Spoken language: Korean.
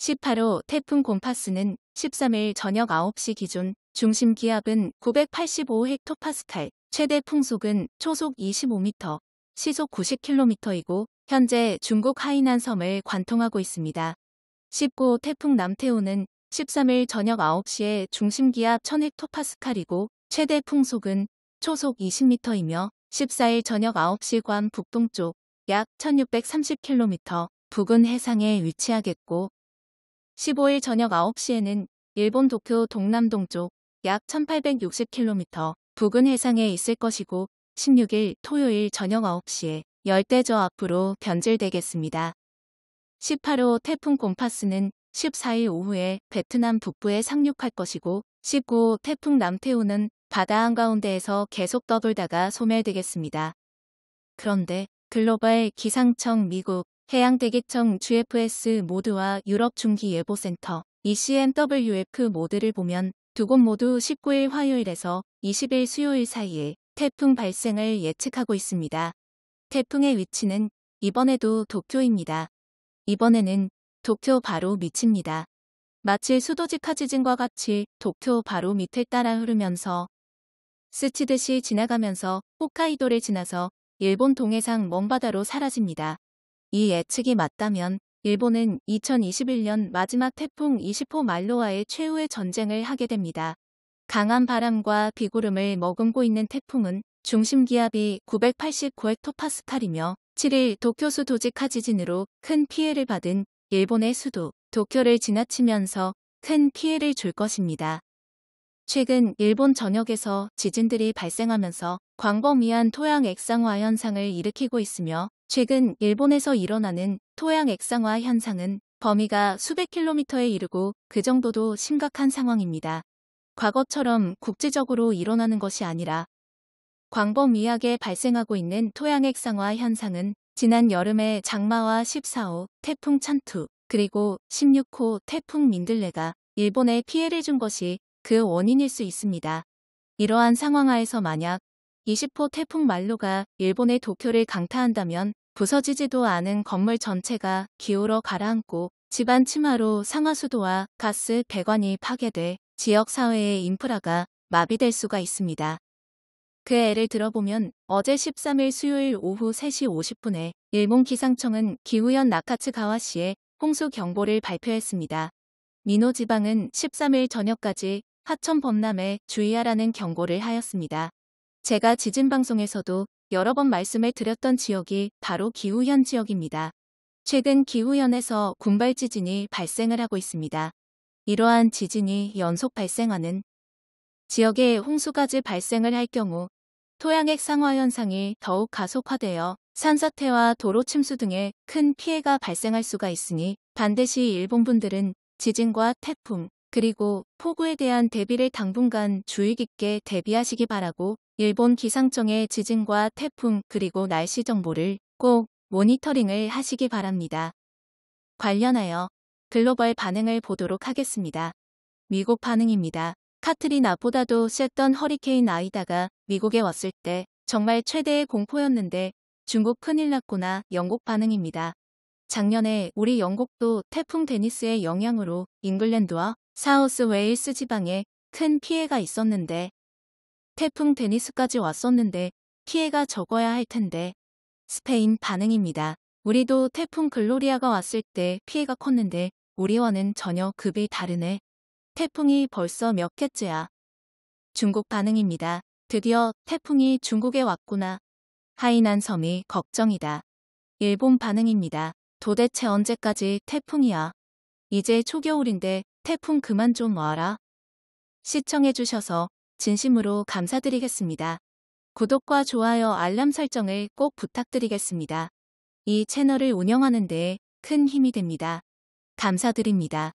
18호 태풍 곰파스는 13일 저녁 9시 기준 중심 기압은 985헥토파스칼, 최대 풍속은 초속 25m, 시속 90km이고 현재 중국 하이난 섬을 관통하고 있습니다. 19호 태풍 남태호는 13일 저녁 9시에 중심 기압 1000헥토파스칼이고 최대 풍속은 초속 20m이며 14일 저녁 9시 괌 북동쪽 약 1630km 부근 해상에 위치하겠고 15일 저녁 9시에는 일본 도쿄 동남동쪽 약 1860km 부근 해상에 있을 것이고 16일 토요일 저녁 9시에 열대저 앞으로 변질되겠습니다. 18호 태풍 곰파스는 14일 오후에 베트남 북부에 상륙할 것이고 19호 태풍 남태우는 바다 한가운데에서 계속 떠돌다가 소멸되겠습니다. 그런데 글로벌 기상청 미국 해양대기청 GFS 모드와 유럽중기예보센터 ECMWF 모드를 보면 두 곳 모두 19일 화요일에서 20일 수요일 사이에 태풍 발생을 예측하고 있습니다. 태풍의 위치는 이번에도 도쿄입니다. 이번에는 도쿄 바로 밑입니다. 마치 수도지 카지진과 같이 도쿄 바로 밑을 따라 흐르면서 스치듯이 지나가면서 홋카이도를 지나서 일본 동해상 먼바다로 사라집니다. 이 예측이 맞다면 일본은 2021년 마지막 태풍 20호 말로와의 최후의 전쟁을 하게 됩니다. 강한 바람과 비구름을 머금고 있는 태풍은 중심 기압이 989헥토파스칼이며 7일 도쿄수 도지카 지진으로 큰 피해를 받은 일본의 수도 도쿄를 지나치면서 큰 피해를 줄 것입니다. 최근 일본 전역에서 지진들이 발생하면서 광범위한 토양 액상화 현상을 일으키고 있으며 최근 일본에서 일어나는 토양 액상화 현상은 범위가 수백 킬로미터에 이르고 그 정도도 심각한 상황입니다. 과거처럼 국제적으로 일어나는 것이 아니라 광범위하게 발생하고 있는 토양 액상화 현상은 지난 여름에 장마와 14호 태풍 찬투 그리고 16호 태풍 민들레가 일본에 피해를 준 것이 그 원인일 수 있습니다. 이러한 상황하에서 만약 20호 태풍 말로가 일본의 도쿄를 강타한다면 부서지지도 않은 건물 전체가 기울어 가라앉고 집안 치마로 상하수도와 가스 배관이 파괴돼 지역사회의 인프라가 마비될 수가 있습니다. 그 애를 들어보면 어제 13일 수요일 오후 3시 50분에 일본 기상청은 기후현 나카츠 가와시에 홍수 경보를 발표했습니다. 미노 지방은 13일 저녁까지 하천 범람에 주의하라는 경고를 하였습니다. 제가 지진 방송에서도 여러 번 말씀을 드렸던 지역이 바로 기후현 지역입니다. 최근 기후현에서 군발 지진이 발생을 하고 있습니다. 이러한 지진이 연속 발생하는 지역에 홍수까지 발생을 할 경우 토양액 상화 현상이 더욱 가속화되어 산사태와 도로 침수 등의 큰 피해가 발생할 수가 있으니 반드시 일본분들은 지진과 태풍, 그리고 폭우에 대한 대비를 당분간 주의 깊게 대비하시기 바라고 일본 기상청의 지진과 태풍 그리고 날씨 정보를 꼭 모니터링을 하시기 바랍니다. 관련하여 글로벌 반응을 보도록 하겠습니다. 미국 반응입니다. 카트리나보다도 셌던 허리케인 아이다가 미국에 왔을 때 정말 최대의 공포였는데 중국 큰일 났구나 영국 반응입니다. 작년에 우리 영국도 태풍 데니스의 영향으로 잉글랜드와 사우스 웨일스 지방에 큰 피해가 있었는데 태풍 데니스까지 왔었는데 피해가 적어야 할 텐데 스페인 반응입니다. 우리도 태풍 글로리아가 왔을 때 피해가 컸는데 우리와는 전혀 급이 다르네. 태풍이 벌써 몇 개째야. 중국 반응입니다. 드디어 태풍이 중국에 왔구나. 하이난 섬이 걱정이다. 일본 반응입니다. 도대체 언제까지 태풍이야. 이제 초겨울인데 태풍 그만 좀 와라. 시청해주셔서 진심으로 감사드리겠습니다. 구독과 좋아요 알람 설정을 꼭 부탁드리겠습니다. 이 채널을 운영하는 데 큰 힘이 됩니다. 감사드립니다.